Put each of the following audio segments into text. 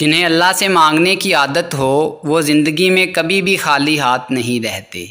जिन्हें अल्लाह से मांगने की आदत हो वो ज़िंदगी में कभी भी खाली हाथ नहीं रहते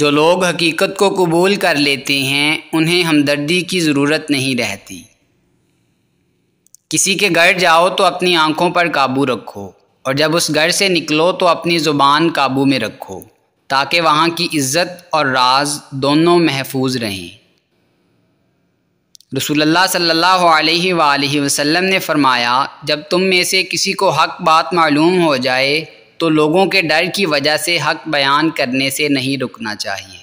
जो लोग हकीकत को कबूल कर लेते हैं उन्हें हमदर्दी की ज़रूरत नहीं रहती किसी के घर जाओ तो अपनी आंखों पर काबू रखो और जब उस घर से निकलो तो अपनी ज़ुबान काबू में रखो ताकि वहाँ की इज़्ज़त और राज दोनों महफूज रहें रसूलुल्लाह सल्लल्लाहु अलैहि अलैहि वसल्लम ने फरमाया जब तुम में से किसी को हक बात मालूम हो जाए तो लोगों के डर की वजह से हक बयान करने से नहीं रुकना चाहिए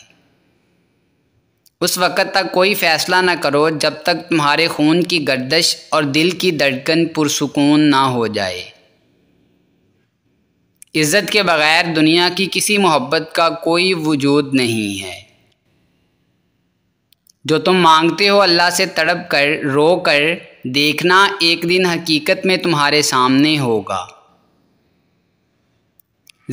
उस वक़्त तक कोई फ़ैसला न करो जब तक तुम्हारे खून की गर्दश और दिल की धड़कन पुरसकून ना हो जाए इज़्ज़त के बग़ैर दुनिया की किसी मोहब्बत का कोई वजूद नहीं है जो तुम मांगते हो अल्लाह से तड़प कर रो कर देखना एक दिन हकीकत में तुम्हारे सामने होगा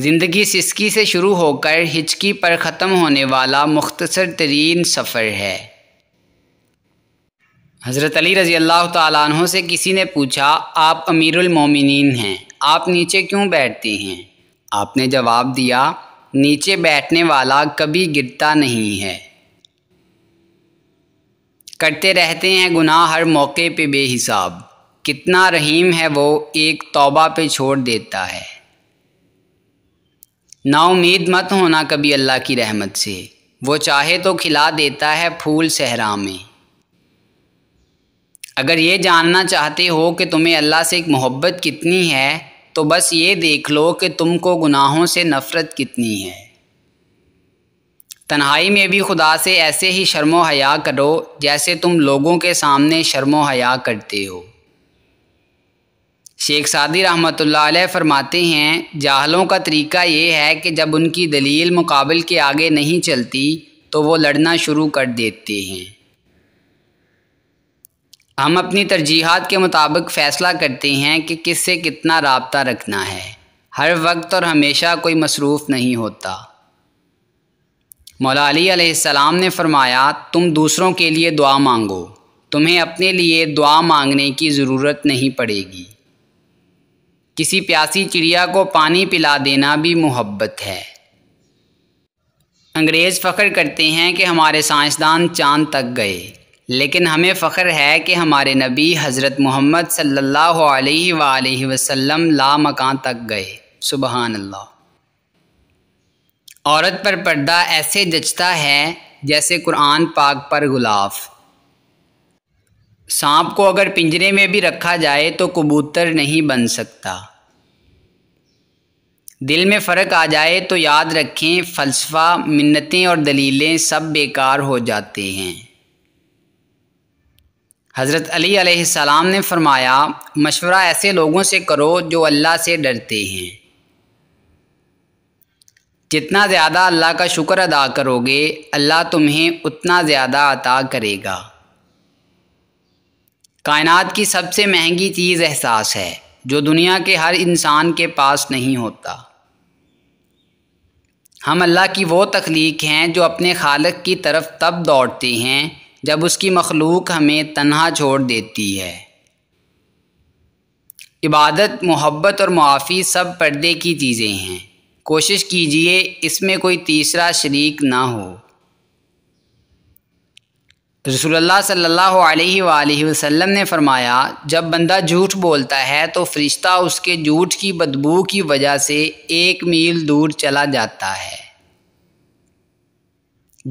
ज़िंदगी सिस्की से शुरू होकर हिचकी पर ख़त्म होने वाला मुख्तसर तरीन सफ़र है हज़रत अली रज़ी अल्लाह तहों से किसी ने पूछा आप अमीरमिन हैं आप नीचे क्यों बैठते हैं आपने जवाब दिया नीचे बैठने वाला कभी गिरता नहीं है करते रहते हैं गुनाह हर मौके पे बेहिसाब कितना रहीम है वो एक तौबा पे छोड़ देता है नाउमीद मत होना कभी अल्लाह की रहमत से वो चाहे तो खिला देता है फूल सहरा में अगर ये जानना चाहते हो कि तुम्हें अल्लाह से एक मोहब्बत कितनी है तो बस ये देख लो कि तुमको गुनाहों से नफ़रत कितनी है तन्हाई में भी खुदा से ऐसे ही शर्म हया करो जैसे तुम लोगों के सामने शर्मो हया करते हो शेख सादी रहमत फरमाते हैं जाहलों का तरीका ये है कि जब उनकी दलील मुकाबल के आगे नहीं चलती तो वो लड़ना शुरू कर देते हैं हम अपनी तरजीहत के मुताबिक फ़ैसला करते हैं कि किससे कितना रबता रखना है हर वक्त और हमेशा कोई मसरूफ़ नहीं होता मौला अली सलाम ने फरमाया तुम दूसरों के लिए दुआ मांगो तुम्हें अपने लिए दुआ मांगने की ज़रूरत नहीं पड़ेगी किसी प्यासी चिड़िया को पानी पिला देना भी मोहब्बत है अंग्रेज़ फ़ख्र करते हैं कि हमारे साइंसदान चांद तक गए लेकिन हमें फ़ख्र है कि हमारे नबी हज़रत मोहम्मद सल्लल्लाहु अलैहि वसल्लम ला मकान तक गए सुबहानल्ला औरत पर पर्दा ऐसे जचता है जैसे कुरान पाक पर गुलाफ सांप को अगर पिंजरे में भी रखा जाए तो कबूतर नहीं बन सकता दिल में फ़र्क आ जाए तो याद रखें फ़लसफ़ा मिन्नतें और दलीलें सब बेकार हो जाते हैं हज़रत अली सलाम ने फरमाया मशवरा ऐसे लोगों से करो जो अल्लाह से डरते हैं जितना ज़्यादा अल्लाह का शुक्र अदा करोगे अल्लाह तुम्हें उतना ज़्यादा अता करेगा कायनात की सबसे महंगी चीज़ एहसास है जो दुनिया के हर इंसान के पास नहीं होता हम अल्लाह की वो तख्लीक हैं जो अपने खालक की तरफ तब दौड़ते हैं जब उसकी मखलूक हमें तन्हा छोड़ देती है इबादत मोहब्बत और मुआफ़ी सब पर्दे की चीज़ें हैं कोशिश कीजिए इसमें कोई तीसरा शरीक ना हो रसूलुल्लाह सल्लल्लाहु अलैहि वसल्लम ने फरमाया जब बंदा झूठ बोलता है तो फरिश्ता उसके झूठ की बदबू की वजह से एक मील दूर चला जाता है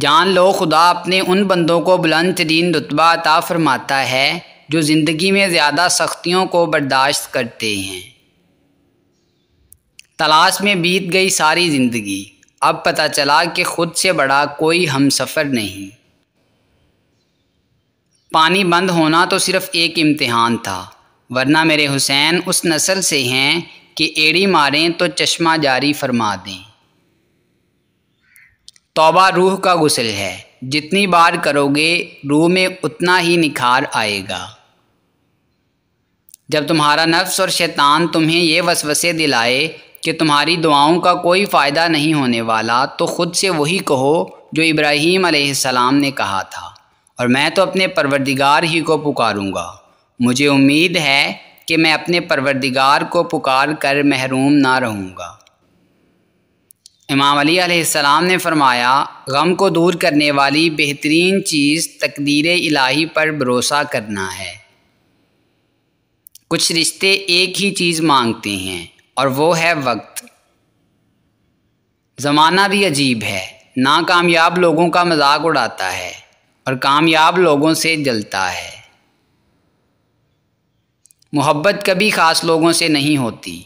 जान लो खुदा अपने उन बंदों को बुलंद तरीन रुतबा अता फरमाता है जो ज़िंदगी में ज़्यादा सख्तियों को बर्दाश्त करते हैं तलाश में बीत गई सारी ज़िंदगी अब पता चला कि ख़ुद से बड़ा कोई हम सफ़र नहीं पानी बंद होना तो सिर्फ़ एक इम्तिहान था वरना मेरे हुसैन उस नस्ल से हैं कि एड़ी मारें तो चश्मा जारी फरमा दें तौबा रूह का गुसल है जितनी बार करोगे रूह में उतना ही निखार आएगा जब तुम्हारा नफ्स और शैतान तुम्हें ये वसवसे दिलाए कि तुम्हारी दुआओं का कोई फ़ायदा नहीं होने वाला तो ख़ुद से वही कहो जो इब्राहीम आसमाम ने कहा था और मैं तो अपने परवरदिगार ही को पुकारूंगा मुझे उम्मीद है कि मैं अपने परवरदिगार को पुकार कर महरूम ना रहूँगा इमाम अली अलैहिस्सलाम ने फरमाया गम को दूर करने वाली बेहतरीन चीज़ तकदीर इलाही पर भरोसा करना है कुछ रिश्ते एक ही चीज़ मांगते हैं और वो है वक्त ज़माना भी अजीब है नाकामयाब लोगों का मजाक उड़ाता है और कामयाब लोगों से जलता है मोहब्बत कभी ख़ास लोगों से नहीं होती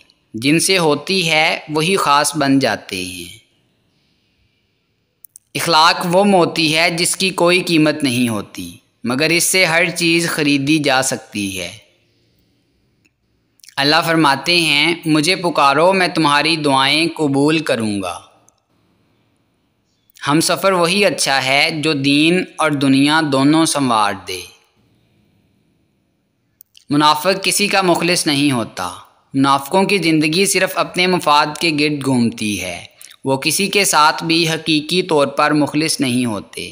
जिनसे होती है वही ख़ास बन जाते हैं इखलाक वो मोती है जिसकी कोई कीमत नहीं होती मगर इससे हर चीज़ खरीदी जा सकती है अल्लाह फरमाते हैं मुझे पुकारो मैं तुम्हारी दुआएं कबूल करूँगा हम सफ़र वही अच्छा है जो दीन और दुनिया दोनों संवार दे मुनाफ़ किसी का मुखलिस नहीं होता मुनाफकों की ज़िंदगी सिर्फ अपने मफाद के गिरद घूमती है वो किसी के साथ भी हकीकी तौर पर मुखलिस नहीं होते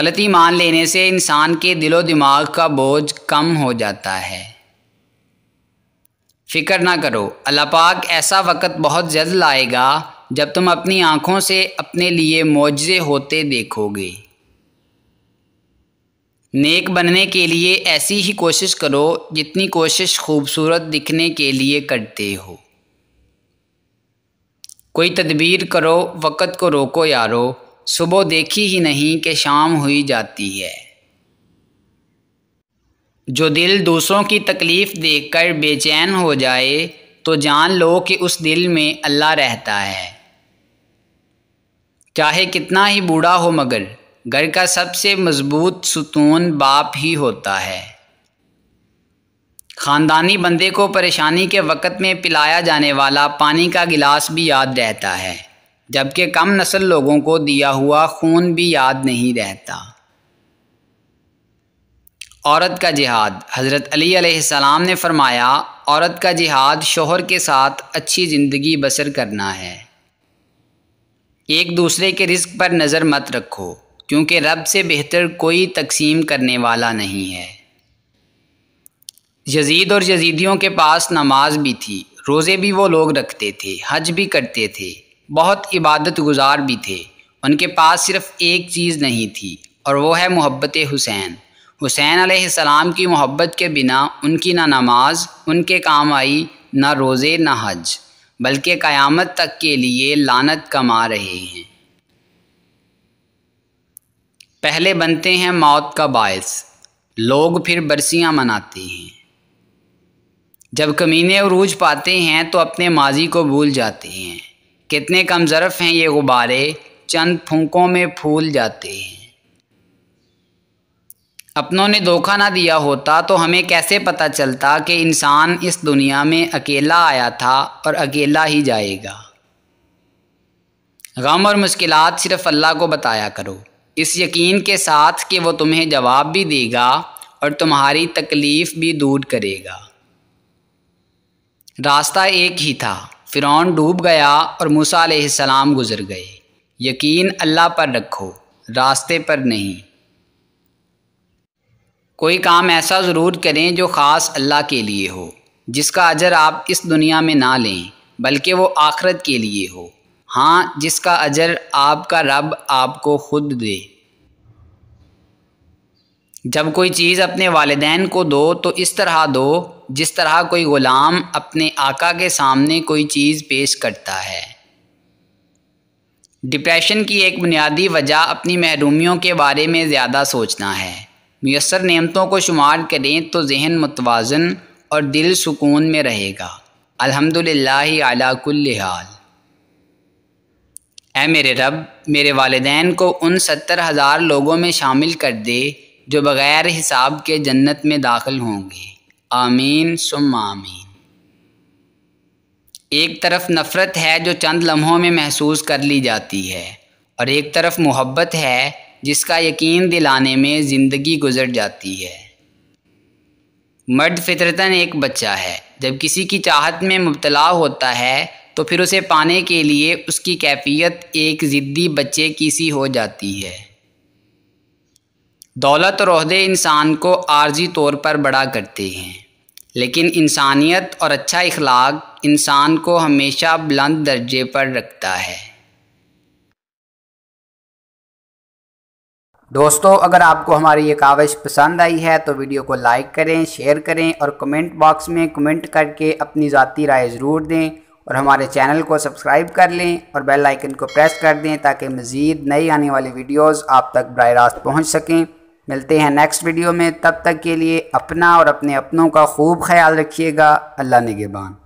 गलती मान लेने से इंसान के दिलो दिमाग का बोझ कम हो जाता है फिक्र ना करो अल्लाह पाक ऐसा वक़्त बहुत जल्द लाएगा जब तुम अपनी आँखों से अपने लिए मुआज़े होते देखोगे नेक बनने के लिए ऐसी ही कोशिश करो जितनी कोशिश खूबसूरत दिखने के लिए करते हो कोई तदबीर करो वक़्त को रोको यारो सुबह देखी ही नहीं कि शाम हुई जाती है जो दिल दूसरों की तकलीफ़ देखकर बेचैन हो जाए तो जान लो कि उस दिल में अल्लाह रहता है चाहे कितना ही बूढ़ा हो मगर घर का सबसे मज़बूत सुतून बाप ही होता है ख़ानदानी बंदे को परेशानी के वक़्त में पिलाया जाने वाला पानी का गिलास भी याद रहता है जबकि कम नस्ल लोगों को दिया हुआ खून भी याद नहीं रहता औरत का जिहाद हज़रत अली सलाम ने फरमाया औरत का जिहाद शोहर के साथ अच्छी ज़िंदगी बसर करना है एक दूसरे के रिस्क पर नज़र मत रखो क्योंकि रब से बेहतर कोई तकसीम करने वाला नहीं है यजीद और यजीदियों के पास नमाज भी थी रोज़े भी वो लोग रखते थे हज भी करते थे बहुत इबादत गुजार भी थे उनके पास सिर्फ़ एक चीज़ नहीं थी और वो है मोहब्बत हुसैन हुसैन आसमाम की मोहब्बत के बिना उनकी ना नमाज उनके काम आई ना रोज़े ना हज बल्कि क़यामत तक के लिए लानत कमा रहे हैं पहले बनते हैं मौत का बायस लोग फिर बरसियाँ मनाते हैं जब कमीने रूज पाते हैं तो अपने माजी को भूल जाते हैं कितने कमज़रफ़ हैं ये गुब्बारे चंद फूकों में फूल जाते हैं अपनों ने धोखा ना दिया होता तो हमें कैसे पता चलता कि इंसान इस दुनिया में अकेला आया था और अकेला ही जाएगा गम और मुश्किल सिर्फ अल्लाह को बताया करो इस यकीन के साथ कि वो तुम्हें जवाब भी देगा और तुम्हारी तकलीफ़ भी दूर करेगा रास्ता एक ही था फ़िरौन डूब गया और मूसा सलाम गुज़र गए यकीन अल्लाह पर रखो रास्ते पर नहीं कोई काम ऐसा ज़रूर करें जो ख़ास अल्लाह के लिए हो जिसका अजर आप इस दुनिया में ना लें बल्कि वो आखरत के लिए हो हाँ जिसका अजर आपका रब आपको खुद दे जब कोई चीज़ अपने वालदेन को दो तो इस तरह दो जिस तरह कोई ग़ुलाम अपने आका के सामने कोई चीज़ पेश करता है डिप्रेशन की एक बुनियादी वजह अपनी महरूमियों के बारे में ज़्यादा सोचना है मैसर नियमतों को शुमार करें तो जहन मतवाजन और दिल सुकून में रहेगा अल्हम्दुलिल्लाह हाल ए मेरे रब मेरे वालदान को उन सत्तर हज़ार लोगों में शामिल कर दे जो बग़ैर हिसाब के जन्नत में दाखिल होंगे आमीन सुम आमीन एक तरफ नफ़रत है जो चंद लम्हों में महसूस कर ली जाती है और एक तरफ मोहब्बत है जिसका यकीन दिलाने में ज़िंदगी गुजर जाती है मर्द फितरतन एक बच्चा है जब किसी की चाहत में मुबतला होता है तो फिर उसे पाने के लिए उसकी कैफियत एक ज़िद्दी बच्चे की सी हो जाती है दौलत और अहदे इंसान को आर्जी तौर पर बड़ा करते हैं लेकिन इंसानियत और अच्छा इखलाक इंसान को हमेशा बुलंद दर्जे पर रखता है दोस्तों अगर आपको हमारी ये काविश पसंद आई है तो वीडियो को लाइक करें शेयर करें और कमेंट बॉक्स में कमेंट करके अपनी ज़ाती राय ज़रूर दें और हमारे चैनल को सब्सक्राइब कर लें और बेल आइकन को प्रेस कर दें ताकि मज़ीद नई आने वाली वीडियोस आप तक बर रास्त पहुँच सकें मिलते हैं नेक्स्ट वीडियो में तब तक के लिए अपना और अपने अपनों का खूब ख्याल रखिएगा अल्लाह नगेबान